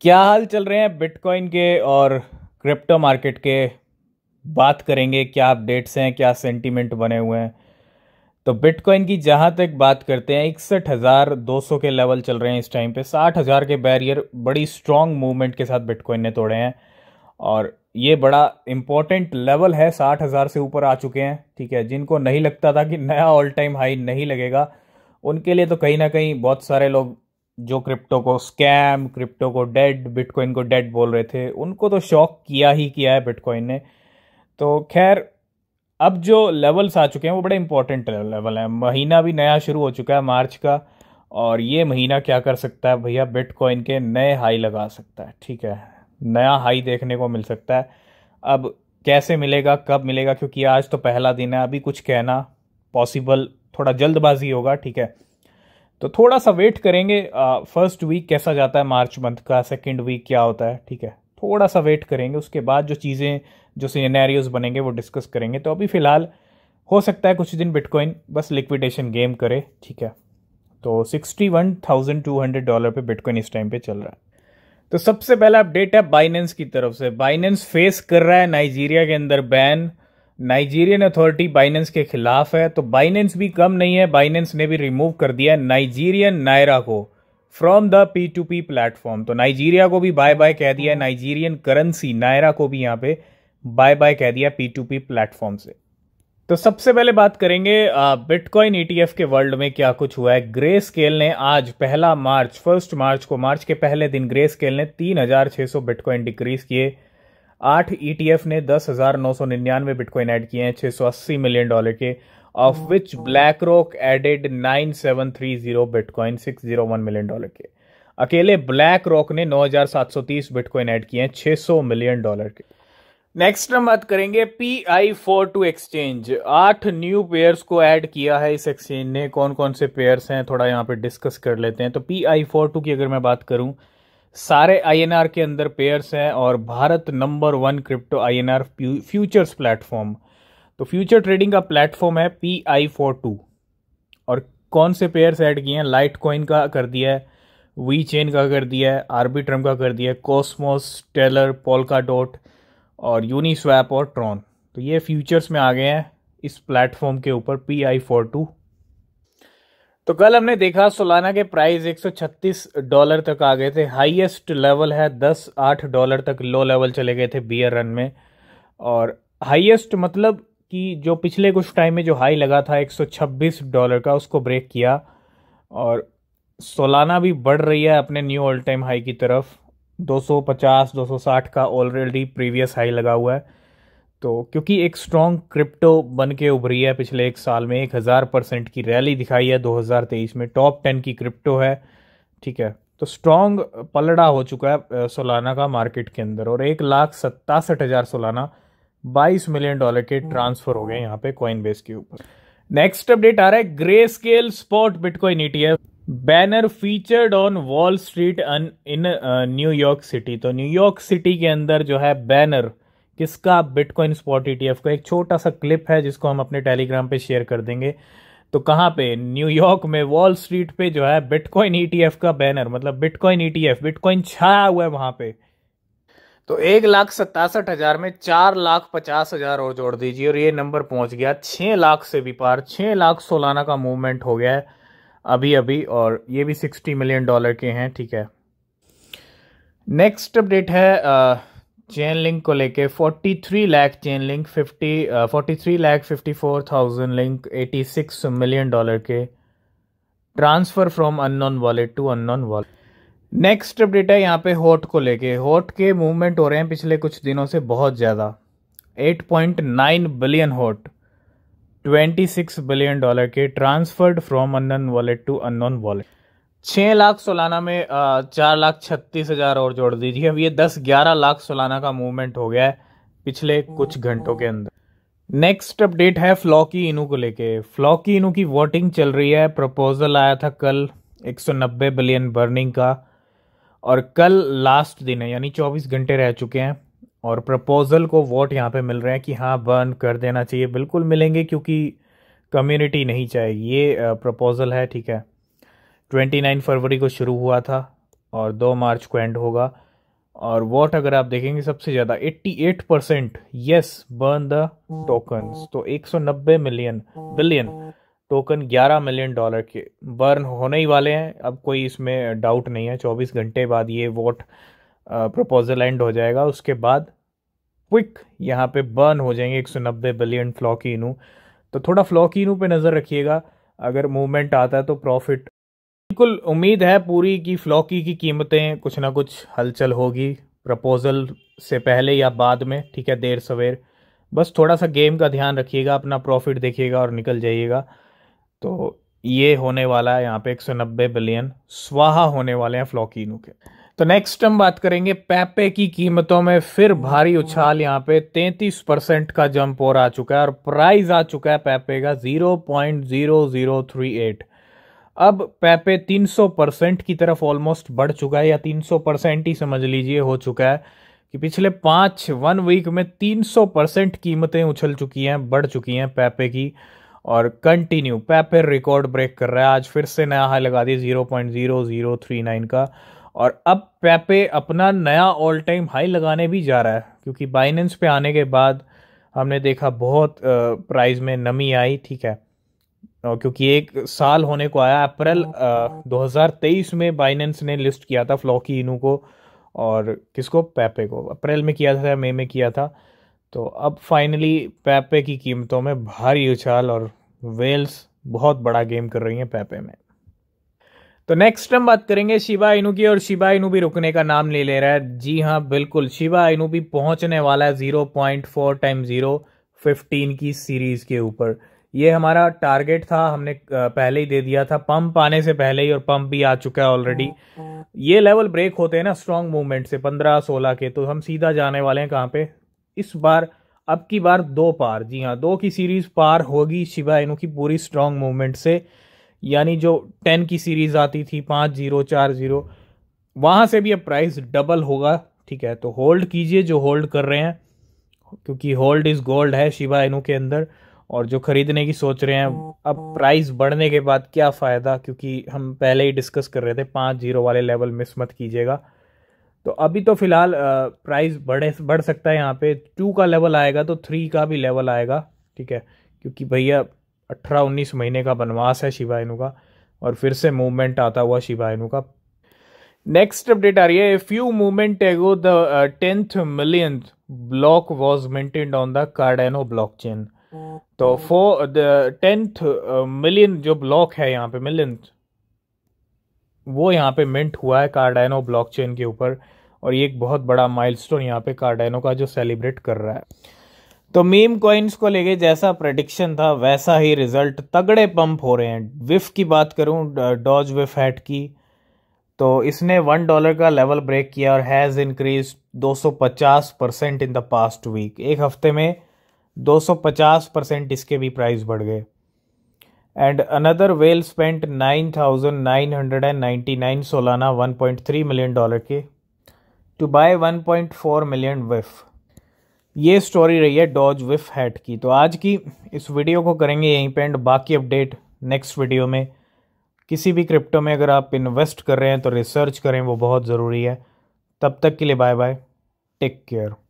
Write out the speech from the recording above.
क्या हाल चल रहे हैं बिटकॉइन के और क्रिप्टो मार्केट के बात करेंगे क्या अपडेट्स हैं क्या सेंटीमेंट बने हुए हैं तो बिटकॉइन की जहाँ तक बात करते हैं इकसठ हज़ार दो सौ के लेवल चल रहे हैं इस टाइम पे साठ हज़ार के बैरियर बड़ी स्ट्रॉन्ग मूवमेंट के साथ बिटकॉइन ने तोड़े हैं और ये बड़ा इम्पॉर्टेंट लेवल है साठ हज़ार से ऊपर आ चुके हैं ठीक है जिनको नहीं लगता था कि नया ऑल टाइम हाई नहीं लगेगा उनके लिए तो कहीं ना कहीं बहुत सारे लोग जो क्रिप्टो को स्कैम क्रिप्टो को डेड बिटकॉइन को डेड बोल रहे थे उनको तो शॉक किया ही किया है बिटकॉइन ने तो खैर अब जो लेवल्स आ चुके हैं वो बड़े इंपॉर्टेंट लेवल हैं महीना भी नया शुरू हो चुका है मार्च का और ये महीना क्या कर सकता है भैया बिटकॉइन के नए हाई लगा सकता है ठीक है नया हाई देखने को मिल सकता है अब कैसे मिलेगा कब मिलेगा क्योंकि आज तो पहला दिन है अभी कुछ कहना पॉसिबल थोड़ा जल्दबाजी होगा ठीक है तो थोड़ा सा वेट करेंगे फर्स्ट वीक कैसा जाता है मार्च मंथ का सेकेंड वीक क्या होता है ठीक है थोड़ा सा वेट करेंगे उसके बाद जो चीज़ें जो सीनैरियोज बनेंगे वो डिस्कस करेंगे तो अभी फ़िलहाल हो सकता है कुछ दिन बिटकॉइन बस लिक्विडेशन गेम करे ठीक है तो sixty one thousand two hundred dollar पे बिटकॉइन इस टाइम पे चल रहा है तो सबसे पहला अपडेट है बाइनेंस की तरफ से बाइनेंस फेस कर रहा है नाइजीरिया के अंदर बैन नाइजीरियन अथॉरिटी बाइनेंस के खिलाफ है तो बाइनेंस भी कम नहीं है बाइनेंस ने भी रिमूव कर दिया है नाइजीरियन नायरा को from the P two P platform तो नाइजीरिया को भी बाय बाय कह दिया है नाइजीरियन करेंसी नायरा को भी यहाँ पे बाय बाय कह दिया पी टू पी प्लेटफॉर्म से तो सबसे पहले बात करेंगे बिटकॉइन ईटीएफ e के वर्ल्ड में क्या कुछ हुआ है ग्रे स्केल ने आज पहला मार्च फर्स्ट मार्च को मार्च के पहले दिन ग्रे स्केल ने तीन हजार छह सौ बिटकॉइन डिक्रीज किए आठ ईटीएफ e ने दस हजार नौ सौ निन्यानवे बिटकॉइन ऐड किए हैं छह सौ अस्सी मिलियन डॉलर के of which BlackRock added nine seven three zero bitcoin six zero one million dollar के अकेले ब्लैक रॉक ने नौ हजार सात सौ तीस बिटकॉइन ऐड किए हैं छह सौ मिलियन डॉलर के नेक्स्ट हम बात करेंगे P I four two exchange आठ न्यू पेयर्स को ऐड किया है इस एक्सचेंज ने कौन कौन से पेयर्स हैं थोड़ा यहाँ पे डिस्कस कर लेते हैं तो पी आई फोर टू की अगर मैं बात करूँ सारे आईएनआर के अंदर पेयर्स हैं और भारत number one crypto INR futures platform तो फ्यूचर ट्रेडिंग का प्लेटफॉर्म है पी आई फोर टू और कौन से पेयर्स ऐड किए हैं लाइट कॉइन का कर दिया है वी चेन का कर दिया है आर्बिट्रम का कर दिया है कॉस्मोस टेलर पोलका डॉट और यूनिस्वैप और ट्रॉन तो ये फ्यूचर्स में आ गए हैं इस प्लेटफॉर्म के ऊपर पी आई फोर टू तो कल हमने देखा सोलाना के प्राइस 136 डॉलर तक आ गए थे हाईएस्ट लेवल है 10 8 डॉलर तक लो लेवल चले गए थे बियर रन में और हाईएस्ट मतलब कि जो पिछले कुछ टाइम में जो हाई लगा था 126 डॉलर का उसको ब्रेक किया और सोलाना भी बढ़ रही है अपने न्यू ऑल टाइम हाई की तरफ 250 260 का ऑलरेडी प्रीवियस हाई लगा हुआ है तो क्योंकि एक स्ट्रॉन्ग क्रिप्टो बन के उभरी है पिछले एक साल में एक हज़ार परसेंट की रैली दिखाई है 2023 में टॉप टेन की क्रिप्टो है ठीक है तो स्ट्रॉन्ग पलड़ा हो चुका है सोलाना का मार्केट के अंदर और एक लाख सत्तासठ हज़ार सोलाना बाईस मिलियन डॉलर के ट्रांसफ़र हो गए यहाँ पे कॉइन बेस के ऊपर नेक्स्ट अपडेट आ रहा है ग्रे स्केल स्पॉट बिटकॉइन ई banner featured on Wall Street in New York city तो न्यूयॉर्क सिटी के अंदर जो है बैनर किसका बिटकॉइन स्पॉट ईटीएफ का एक छोटा सा क्लिप है जिसको हम अपने टेलीग्राम पे शेयर कर देंगे तो कहाँ पे न्यूयॉर्क में वॉल स्ट्रीट पे जो है बिटकॉइन ईटीएफ e का बैनर मतलब बिटकॉइन ईटीएफ बिटकॉइन छाया हुआ है वहां पे तो एक लाख सतासठ हज़ार में चार लाख पचास हज़ार और जोड़ दीजिए और ये नंबर पहुंच गया छः लाख से भी पार छः लाख सोलाना का मूवमेंट हो गया है अभी अभी और ये भी सिक्सटी मिलियन डॉलर के हैं ठीक है नेक्स्ट अपडेट है आ, चेन लिंक को लेके 43 lakh chain link 50 43 lakh 54,000 thousand link 86 million dollar के transfer from unknown wallet to unknown wallet next update है यहाँ पे होट को लेके होट के मूवमेंट हो रहे हैं पिछले कुछ दिनों से बहुत ज़्यादा 8.9 बिलियन होट 26 बिलियन डॉलर के transferred from unknown wallet to unknown wallet छः लाख सोलाना में चार लाख छत्तीस हज़ार और जोड़ दीजिए अब ये दस ग्यारह लाख सोलाना का मूवमेंट हो गया है पिछले कुछ घंटों के अंदर नेक्स्ट अपडेट है फ्लॉकी इनू को लेके फ्लॉकी इनू की वोटिंग चल रही है प्रपोजल आया था कल 190 बिलियन बर्निंग का और कल लास्ट दिन है यानी 24 घंटे रह चुके हैं और प्रपोजल को वोट यहाँ पे मिल रहे हैं कि हाँ बर्न कर देना चाहिए बिल्कुल मिलेंगे क्योंकि कम्युनिटी नहीं चाहिए ये प्रपोजल है ठीक है 29 फरवरी को शुरू हुआ था और 2 मार्च को एंड होगा और वॉट अगर आप देखेंगे सबसे ज़्यादा 88 percent yes burn the token तो 190 million billion token 11 million dollar के बर्न होने ही वाले हैं अब कोई इसमें डाउट नहीं है 24 घंटे बाद ये वोट प्रपोजल एंड हो जाएगा उसके बाद क्विक यहाँ पे बर्न हो जाएंगे 190 बिलियन फ्लॉकिनू इनू तो थोड़ा फ्लॉकिनू पे नज़र रखिएगा अगर मूवमेंट आता है तो प्रॉफिट बिल्कुल उम्मीद है पूरी की फ्लॉकी की कीमतें कुछ ना कुछ हलचल होगी प्रपोजल से पहले या बाद में ठीक है देर सवेर बस थोड़ा सा गेम का ध्यान रखिएगा अपना प्रॉफिट देखिएगा और निकल जाइएगा तो ये होने वाला है यहाँ पे 190 बिलियन स्वाहा होने वाले हैं फ्लॉकिनो के तो नेक्स्ट हम बात करेंगे पैपे की कीमतों में फिर भारी उछाल यहाँ पे 33 परसेंट का जंप और आ चुका है और प्राइस आ चुका है पैपे का 0.0038 अब पैपे 300 परसेंट की तरफ ऑलमोस्ट बढ़ चुका है या 300 परसेंट ही समझ लीजिए हो चुका है कि पिछले पाँच वन वीक में 300 परसेंट कीमतें उछल चुकी हैं बढ़ चुकी हैं पैपे की और कंटिन्यू पैपे रिकॉर्ड ब्रेक कर रहा है आज फिर से नया हाई लगा दी zero point zero zero three nine का और अब पैपे अपना नया ऑल टाइम हाई लगाने भी जा रहा है क्योंकि बाइनेंस पे आने के बाद हमने देखा बहुत प्राइस में नमी आई ठीक है क्योंकि एक साल होने को आया अप्रैल 2023 हाँ। में बाइनेंस ने लिस्ट किया था फ्लॉकी इनू को और किसको पैपे को अप्रैल में किया था मई में किया था तो अब फाइनली पैपे की कीमतों में भारी उछाल और वेल्स बहुत बड़ा गेम कर रही है पैपे में तो नेक्स्ट हम बात करेंगे शिवा इनू की और शिवा इनू भी रुकने का नाम ले ले रहा है जी हाँ बिल्कुल शिवा इनू भी पहुंचने वाला है zero point four time zero fifteen की सीरीज के ऊपर ये हमारा टारगेट था हमने पहले ही दे दिया था पंप आने से पहले ही और पंप भी आ चुका है ऑलरेडी हाँ, हाँ। ये लेवल ब्रेक होते हैं ना स्ट्रॉन्ग मूवमेंट से पंद्रह सोलह के तो हम सीधा जाने वाले हैं कहाँ पे इस बार अब की बार दो पार जी हाँ दो की सीरीज़ पार होगी शिवा इनू की पूरी स्ट्रॉन्ग मूवमेंट से यानी जो टेन की सीरीज़ आती थी पाँच जीरो चार जीरो वहाँ से भी अब प्राइस डबल होगा ठीक है तो होल्ड कीजिए जो होल्ड कर रहे हैं क्योंकि होल्ड इज़ गोल्ड है शिवा इनू के अंदर और जो खरीदने की सोच रहे हैं अब प्राइस बढ़ने के बाद क्या फ़ायदा क्योंकि हम पहले ही डिस्कस कर रहे थे पाँच जीरो वाले लेवल मिस मत कीजिएगा तो अभी तो फ़िलहाल प्राइस बढ़े बढ़ सकता है यहाँ पे टू का लेवल आएगा तो थ्री का भी लेवल आएगा ठीक है क्योंकि भैया अट्ठारह उन्नीस महीने का बनवास है शिवाइनु का और फिर से मूवमेंट आता हुआ शिवायनु का नेक्स्ट अपडेट आ रही है few you movement ago the tenth millionth block was maintained on the Cardano block तो फोर टेंथ मिलियन जो ब्लॉक है यहाँ पे मिलियन वो यहाँ पे मिंट हुआ है कार्डाइनो ब्लॉकचेन के ऊपर और ये एक बहुत बड़ा माइलस्टोन यहाँ पे कार्डाइनो का जो सेलिब्रेट कर रहा है तो मीम कॉइन्स को लेके जैसा प्रडिक्शन था वैसा ही रिजल्ट तगड़े पंप हो रहे हैं विफ की बात करूँ डॉज विफ हैट की तो इसने वन डॉलर का लेवल ब्रेक किया और हैज़ इंक्रीज दो percent in the past week एक हफ्ते में 250 परसेंट इसके भी प्राइस बढ़ गए and another whale spent 9,999 Solana 1.3 million dollar के टू बाय 1.4 मिलियन विफ ये स्टोरी रही है डॉज विफ हैट की तो आज की इस वीडियो को करेंगे यहीं पे एंड बाकी अपडेट नेक्स्ट वीडियो में किसी भी क्रिप्टो में अगर आप इन्वेस्ट कर रहे हैं तो रिसर्च करें वो बहुत ज़रूरी है तब तक के लिए बाय बाय टेक केयर